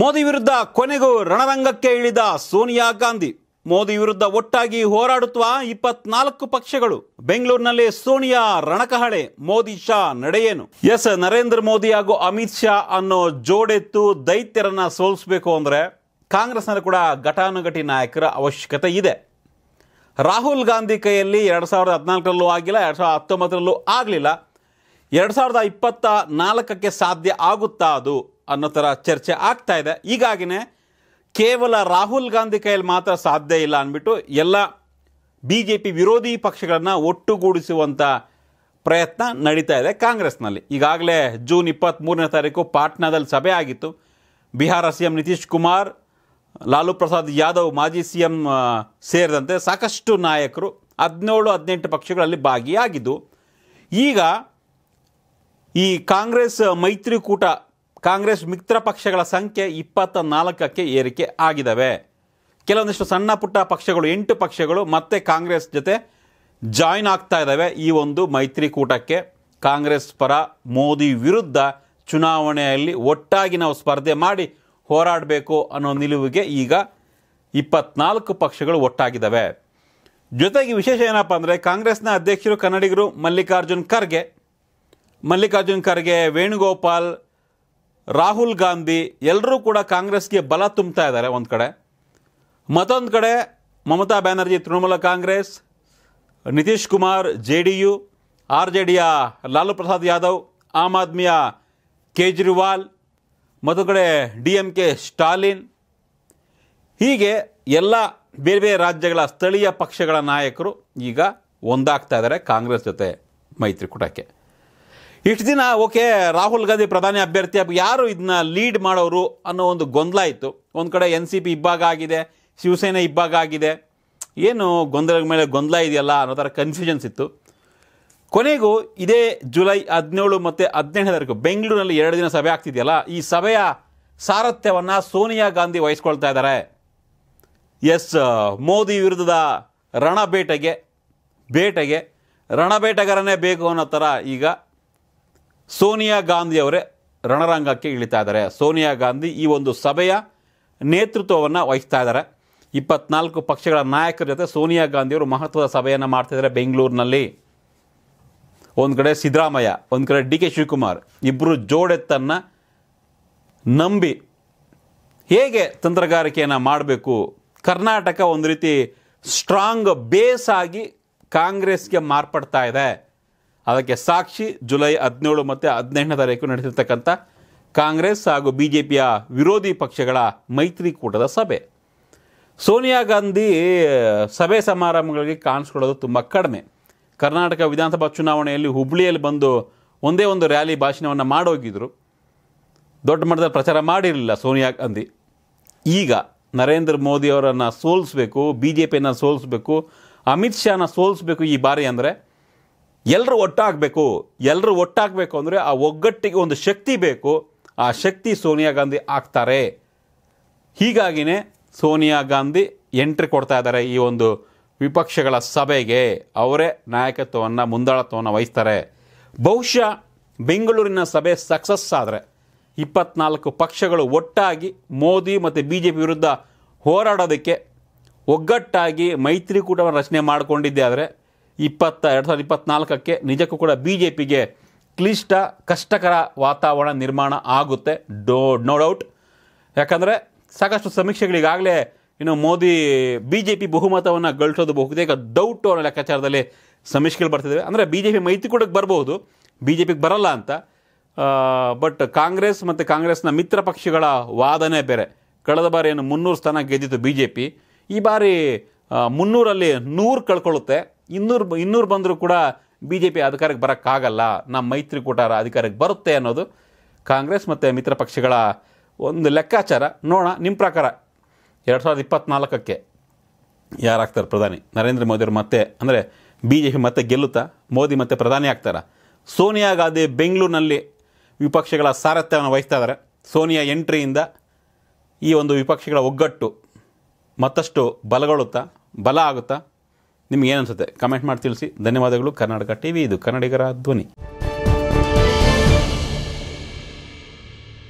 ಮೋದಿ ವಿರುದ್ಧ ಕೊನೆಗೂ ರಣರಂಗಕ್ಕೆ ಇಳಿದ ಸೋನಿಯಾ ಗಾಂಧಿ ಮೋದಿ ವಿರುದ್ಧ ಒಟ್ಟಾಗಿ ಹೋರಾಡುತ್ತಾ ಇಪ್ಪತ್ನಾಲ್ಕು ಪಕ್ಷಗಳು ಬೆಂಗಳೂರಿನಲ್ಲಿ ಸೋನಿಯಾ ರಣಕಹಳೆ ಮೋದಿ ಶಾ ನಡೆಯೇನು ಎಸ್ ನರೇಂದ್ರ ಮೋದಿ ಹಾಗೂ ಅಮಿತ್ ಶಾ ಅನ್ನೋ ಜೋಡೆತ್ತು ದೈತ್ಯರನ್ನ ಸೋಲಿಸಬೇಕು ಅಂದರೆ ಕಾಂಗ್ರೆಸ್ನಲ್ಲಿ ಕೂಡ ಘಟಾನುಘಟಿ ನಾಯಕರ ಅವಶ್ಯಕತೆ ಇದೆ ರಾಹುಲ್ ಗಾಂಧಿ ಕೈಯಲ್ಲಿ ಎರಡು ಸಾವಿರದ ಹದಿನಾಲ್ಕರಲ್ಲೂ ಆಗಿಲ್ಲ ಎರಡು ಸಾವಿರದ ಹತ್ತೊಂಬತ್ತರಲ್ಲೂ ಆಗಲಿಲ್ಲ ಎರಡು ಸಾವಿರದ ಇಪ್ಪತ್ತ ನಾಲ್ಕಕ್ಕೆ ಸಾಧ್ಯ ಆಗುತ್ತಾ ಅದು ಅನ್ನೋ ಥರ ಚರ್ಚೆ ಆಗ್ತಾ ಇದೆ ಹೀಗಾಗಿನೇ ಕೇವಲ ರಾಹುಲ್ ಗಾಂಧಿ ಕೈಯಲ್ಲಿ ಮಾತ್ರ ಸಾಧ್ಯ ಇಲ್ಲ ಅಂದ್ಬಿಟ್ಟು ಎಲ್ಲ ಬಿ ಜೆ ಪಿ ವಿರೋಧಿ ಪಕ್ಷಗಳನ್ನು ಒಟ್ಟುಗೂಡಿಸುವಂಥ ಪ್ರಯತ್ನ ನಡೀತಾ ಇದೆ ಕಾಂಗ್ರೆಸ್ನಲ್ಲಿ ಈಗಾಗಲೇ ಜೂನ್ ಇಪ್ಪತ್ತ್ಮೂರನೇ ತಾರೀಕು ಪಾಟ್ನಾದಲ್ಲಿ ಸಭೆ ಆಗಿತ್ತು ಬಿಹಾರ ಸಿ ಎಂ ನಿತೀಶ್ ಕುಮಾರ್ ಲಾಲು ಪ್ರಸಾದ್ ಯಾದವ್ ಮಾಜಿ ಸಿ ಎಂ ಸೇರಿದಂತೆ ಸಾಕಷ್ಟು ನಾಯಕರು ಹದಿನೇಳು ಹದಿನೆಂಟು ಪಕ್ಷಗಳಲ್ಲಿ ಭಾಗಿಯಾಗಿದ್ದು ಈಗ ಈ ಕಾಂಗ್ರೆಸ್ ಮೈತ್ರಿಕೂಟ ಕಾಂಗ್ರೆಸ್ ಮಿತ್ರ ಪಕ್ಷಗಳ ಸಂಖ್ಯೆ ಇಪ್ಪತ್ತ ನಾಲ್ಕಕ್ಕೆ ಏರಿಕೆ ಆಗಿದ್ದಾವೆ ಕೆಲವೊಂದಿಷ್ಟು ಸಣ್ಣ ಪುಟ್ಟ ಪಕ್ಷಗಳು ಎಂಟು ಪಕ್ಷಗಳು ಮತ್ತೆ ಕಾಂಗ್ರೆಸ್ ಜೊತೆ ಜಾಯಿನ್ ಆಗ್ತಾ ಇದ್ದಾವೆ ಈ ಒಂದು ಮೈತ್ರಿಕೂಟಕ್ಕೆ ಕಾಂಗ್ರೆಸ್ ಪರ ಮೋದಿ ವಿರುದ್ಧ ಚುನಾವಣೆಯಲ್ಲಿ ಒಟ್ಟಾಗಿ ನಾವು ಸ್ಪರ್ಧೆ ಮಾಡಿ ಹೋರಾಡಬೇಕು ಅನ್ನೋ ನಿಲುವಿಗೆ ಈಗ ಇಪ್ಪತ್ನಾಲ್ಕು ಪಕ್ಷಗಳು ಒಟ್ಟಾಗಿದ್ದಾವೆ ಜೊತೆಗೆ ವಿಶೇಷ ಏನಪ್ಪ ಅಂದರೆ ಕಾಂಗ್ರೆಸ್ನ ಅಧ್ಯಕ್ಷರು ಕನ್ನಡಿಗರು ಮಲ್ಲಿಕಾರ್ಜುನ್ ಖರ್ಗೆ ಮಲ್ಲಿಕಾರ್ಜುನ್ ಖರ್ಗೆ ವೇಣುಗೋಪಾಲ್ ರಾಹುಲ್ ಗಾಂಧಿ ಎಲ್ಲರೂ ಕೂಡ ಕಾಂಗ್ರೆಸ್ಗೆ ಬಲ ತುಂಬ್ತಾ ಇದ್ದಾರೆ ಒಂದು ಕಡೆ ಮತ್ತೊಂದು ಕಡೆ Mamata Banerjee Trinamool Congress Nitish Kumar J D U R J ಡಿಯ ಲಾಲು ಪ್ರಸಾದ್ ಯಾದವ್ ಆಮ್ ಆದ್ಮಿಯ ಕೇಜ್ರಿವಾಲ್ ಮತ್ತು ಕಡೆ ಡಿ ಎಮ್ ಕೆ ಸ್ಟಾಲಿನ್ ಹೀಗೆ ಎಲ್ಲ ಬೇರೆ ಬೇರೆ ರಾಜ್ಯಗಳ ಸ್ಥಳೀಯ ಪಕ್ಷಗಳ ನಾಯಕರು ಈಗ ಒಂದಾಗ್ತಾ ಇದ್ದಾರೆ ಕಾಂಗ್ರೆಸ್ ಜೊತೆ ಮೈತ್ರಿಕೂಟಕ್ಕೆ ಇಷ್ಟು ದಿನ ಓಕೆ ರಾಹುಲ್ ಗಾಂಧಿ ಪ್ರಧಾನಿ ಅಭ್ಯರ್ಥಿ ಯಾರು ಇದನ್ನ ಲೀಡ್ ಮಾಡೋರು ಅನ್ನೋ ಒಂದು ಗೊಂದಲ ಇತ್ತು ಒಂದು ಕಡೆ ಎನ್ ಸಿ ಪಿ ಇಬ್ಬಾಗ ಆಗಿದೆ ಶಿವಸೇನೆ ಇಬ್ಬಾಗ ಆಗಿದೆ ಏನು ಗೊಂದಲದ ಮೇಲೆ ಗೊಂದಲ ಇದೆಯಲ್ಲ ಅನ್ನೋ ಥರ ಕನ್ಫ್ಯೂಷನ್ಸ್ ಇತ್ತು ಕೊನೆಗೂ ಇದೇ ಜುಲೈ ಹದಿನೇಳು ಮತ್ತು ಹದಿನೆಂಟನೇ ತಾರೀಕು ಬೆಂಗಳೂರಿನಲ್ಲಿ ಎರಡು ದಿನ ಸಭೆ ಆಗ್ತಿದೆಯಲ್ಲ ಈ ಸಭೆಯ ಸಾರಥ್ಯವನ್ನು ಸೋನಿಯಾ ಗಾಂಧಿ ವಹಿಸ್ಕೊಳ್ತಾ ಇದ್ದಾರೆ ಎಸ್ ಮೋದಿ ವಿರುದ್ಧದ ರಣಬೇಟೆಗೆ ಬೇಟೆಗೆ ರಣಬೇಟೆಗರನೇ ಬೇಕು ಅನ್ನೋ ಥರ ಈಗ ಸೋನಿಯಾ ಗಾಂಧಿ ಅವರೇ ರಣರಂಗಕ್ಕೆ ಇಳಿತಾ ಇದ್ದಾರೆ ಸೋನಿಯಾ ಗಾಂಧಿ ಈ ಒಂದು ಸಭೆಯ ನೇತೃತ್ವವನ್ನು ವಹಿಸ್ತಾ ಇದ್ದಾರೆ ಇಪ್ಪತ್ನಾಲ್ಕು ಪಕ್ಷಗಳ ನಾಯಕರ ಜೊತೆ ಸೋನಿಯಾ ಗಾಂಧಿಯವರು ಮಹತ್ವದ ಸಭೆಯನ್ನು ಮಾಡ್ತಿದ್ದಾರೆ ಬೆಂಗಳೂರಿನಲ್ಲಿ ಒಂದು ಕಡೆ ಸಿದ್ದರಾಮಯ್ಯ ಒಂದು ಕಡೆ ಡಿ ಕೆ ಶಿವಕುಮಾರ್ ಇಬ್ಬರು ಜೋಡೆತ್ತನ್ನು ನಂಬಿ ಹೇಗೆ ತಂತ್ರಗಾರಿಕೆಯನ್ನು ಮಾಡಬೇಕು ಕರ್ನಾಟಕ ಒಂದು ರೀತಿ ಸ್ಟ್ರಾಂಗ್ ಬೇಸ್ ಆಗಿ ಕಾಂಗ್ರೆಸ್ಗೆ ಮಾರ್ಪಡ್ತಾ ಇದೆ ಅದಕ್ಕೆ ಸಾಕ್ಷಿ ಜುಲೈ ಹದಿನೇಳು ಮತ್ತು ಹದಿನೆಂಟನೇ ತಾರೀಕು ನಡೆಸಿರ್ತಕ್ಕಂಥ ಕಾಂಗ್ರೆಸ್ ಹಾಗೂ ಬಿ ಜೆ ಪಿಯ ವಿರೋಧಿ ಪಕ್ಷಗಳ ಮೈತ್ರಿಕೂಟದ ಸಭೆ ಸೋನಿಯಾ ಗಾಂಧಿ ಸಭೆ ಸಮಾರಂಭಗಳಿಗೆ ಕಾಣಿಸ್ಕೊಳ್ಳೋದು ತುಂಬ ಕಡಿಮೆ ಕರ್ನಾಟಕ ವಿಧಾನಸಭಾ ಚುನಾವಣೆಯಲ್ಲಿ ಹುಬ್ಬಳ್ಳಿಯಲ್ಲಿ ಬಂದು ಒಂದೇ ಒಂದು ರ್ಯಾಲಿ ಭಾಷಣವನ್ನು ಮಾಡೋಗಿದ್ದರು ದೊಡ್ಡ ಮಟ್ಟದ ಪ್ರಚಾರ ಮಾಡಿರಲಿಲ್ಲ ಸೋನಿಯಾ ಗಾಂಧಿ ಈಗ ನರೇಂದ್ರ ಮೋದಿಯವರನ್ನು ಸೋಲಿಸಬೇಕು ಬಿ ಜೆ ಪಿಯನ್ನು ಸೋಲಿಸ್ಬೇಕು ಅಮಿತ್ ಶಾನ ಸೋಲಿಸ್ಬೇಕು ಈ ಬಾರಿ ಅಂದರೆ ಎಲ್ಲರೂ ಒಟ್ಟಾಗಬೇಕು ಎಲ್ಲರೂ ಒಟ್ಟಾಗಬೇಕು ಅಂದರೆ ಆ ಒಗ್ಗಟ್ಟಿಗೆ ಒಂದು ಶಕ್ತಿ ಬೇಕು ಆ ಶಕ್ತಿ ಸೋನಿಯಾ ಗಾಂಧಿ ಆಗ್ತಾರೆ ಹೀಗಾಗಿಯೇ ಸೋನಿಯಾ ಗಾಂಧಿ ಎಂಟ್ರಿ ಕೊಡ್ತಾ ಇದ್ದಾರೆ ಈ ಒಂದು ವಿಪಕ್ಷಗಳ ಸಭೆಗೆ ಅವರೇ ನಾಯಕತ್ವವನ್ನು ಮುಂದಾಳತ್ವವನ್ನು ವಹಿಸ್ತಾರೆ ಬಹುಶಃ ಬೆಂಗಳೂರಿನ ಸಭೆ ಸಕ್ಸಸ್ ಆದರೆ ಇಪ್ಪತ್ನಾಲ್ಕು ಪಕ್ಷಗಳು ಒಟ್ಟಾಗಿ ಮೋದಿ ಮತ್ತು ಬಿ ಜೆ ಪಿ ವಿರುದ್ಧ ಹೋರಾಡೋದಕ್ಕೆ ಒಗ್ಗಟ್ಟಾಗಿ ಮೈತ್ರಿಕೂಟವನ್ನು ರಚನೆ ಮಾಡಿಕೊಂಡಿದ್ದೆ ಆದರೆ ಇಪ್ಪತ್ತ ಎರಡು ಸಾವಿರದ ಇಪ್ಪತ್ತ್ನಾಲ್ಕಕ್ಕೆ ನಿಜಕ್ಕೂ ಕೂಡ ಬಿ ಜೆ ಪಿಗೆ ಕ್ಲಿಷ್ಟ ಕಷ್ಟಕರ ವಾತಾವರಣ ನಿರ್ಮಾಣ ಆಗುತ್ತೆ ಡೋ ನೋ ಡೌಟ್ ಯಾಕಂದರೆ ಸಾಕಷ್ಟು ಸಮೀಕ್ಷೆಗಳಿಗಾಗಲೇ ಇನ್ನು ಮೋದಿ ಬಿ ಜೆ ಪಿ ಬಹುಮತವನ್ನು ಗಳಿಸೋದು ಬಹುತೇಕ ಡೌಟು ಅನ್ನೋ ಲೆಕ್ಕಾಚಾರದಲ್ಲಿ ಸಮೀಕ್ಷೆಗಳು ಬರ್ತಿದ್ದಾವೆ ಅಂದರೆ ಬಿ ಜೆ ಪಿ ಮೈತ್ರಿಕೂಟಕ್ಕೆ ಬರ್ಬೋದು ಬಿ ಜೆ ಪಿಗೆ ಬರಲ್ಲ ಅಂತ ಬಟ್ ಕಾಂಗ್ರೆಸ್ ಮತ್ತು ಕಾಂಗ್ರೆಸ್ನ ಮಿತ್ರ ಪಕ್ಷಗಳ ವಾದನೆ ಬೇರೆ ಕಳೆದ ಬಾರಿ ಏನು ಮುನ್ನೂರು ಸ್ಥಾನ ಗೆದ್ದಿತ್ತು ಬಿ ಜೆ ಪಿ ಈ ಬಾರಿ ಮುನ್ನೂರಲ್ಲಿ ನೂರು ಕಳ್ಕೊಳ್ಳುತ್ತೆ ಇನ್ನೂರು ಇನ್ನೂರು ಬಂದರೂ ಕೂಡ ಬಿ ಜೆ ಪಿ ಅಧಿಕಾರಕ್ಕೆ ಬರೋಕ್ಕಾಗಲ್ಲ ನಮ್ಮ ಮೈತ್ರಿಕೂಟ ಅಧಿಕಾರಕ್ಕೆ ಬರುತ್ತೆ ಅನ್ನೋದು ಕಾಂಗ್ರೆಸ್ ಮತ್ತು ಮಿತ್ರ ಪಕ್ಷಗಳ ಒಂದು ಲೆಕ್ಕಾಚಾರ ನೋಡೋಣ ನಿಮ್ಮ ಪ್ರಕಾರ ಎರಡು ಸಾವಿರದ ಇಪ್ಪತ್ತ್ನಾಲ್ಕಕ್ಕೆ ಯಾರಾಗ್ತಾರೆ ಪ್ರಧಾನಿ ನರೇಂದ್ರ ಮೋದಿಯವರು ಮತ್ತೆ ಅಂದರೆ ಬಿ ಜೆ ಪಿ ಮತ್ತೆ ಗೆಲ್ಲುತ್ತಾ ಮೋದಿ ಮತ್ತೆ ಪ್ರಧಾನಿ ಆಗ್ತಾರ ಸೋನಿಯಾ ಗಾಂಧಿ ಬೆಂಗಳೂರಿನಲ್ಲಿ ವಿಪಕ್ಷಗಳ ಸಾರಥ್ಯವನ್ನು ವಹಿಸ್ತಾ ಇದ್ದಾರೆ ಸೋನಿಯಾ ಎಂಟ್ರಿಯಿಂದ ಈ ಒಂದು ವಿಪಕ್ಷಗಳ ಒಗ್ಗಟ್ಟು ಮತ್ತಷ್ಟು ಬಲಗೊಳ್ಳುತ್ತಾ ಬಲ ಆಗುತ್ತಾ ನಿಮಗೇನು ಅನಿಸುತ್ತೆ ಕಮೆಂಟ್ ಮಾಡಿ ತಿಳಿಸಿ ಧನ್ಯವಾದಗಳು ಕರ್ನಾಟಕ ಟಿ ಇದು ಕನ್ನಡಿಗರ ಧ್ವನಿ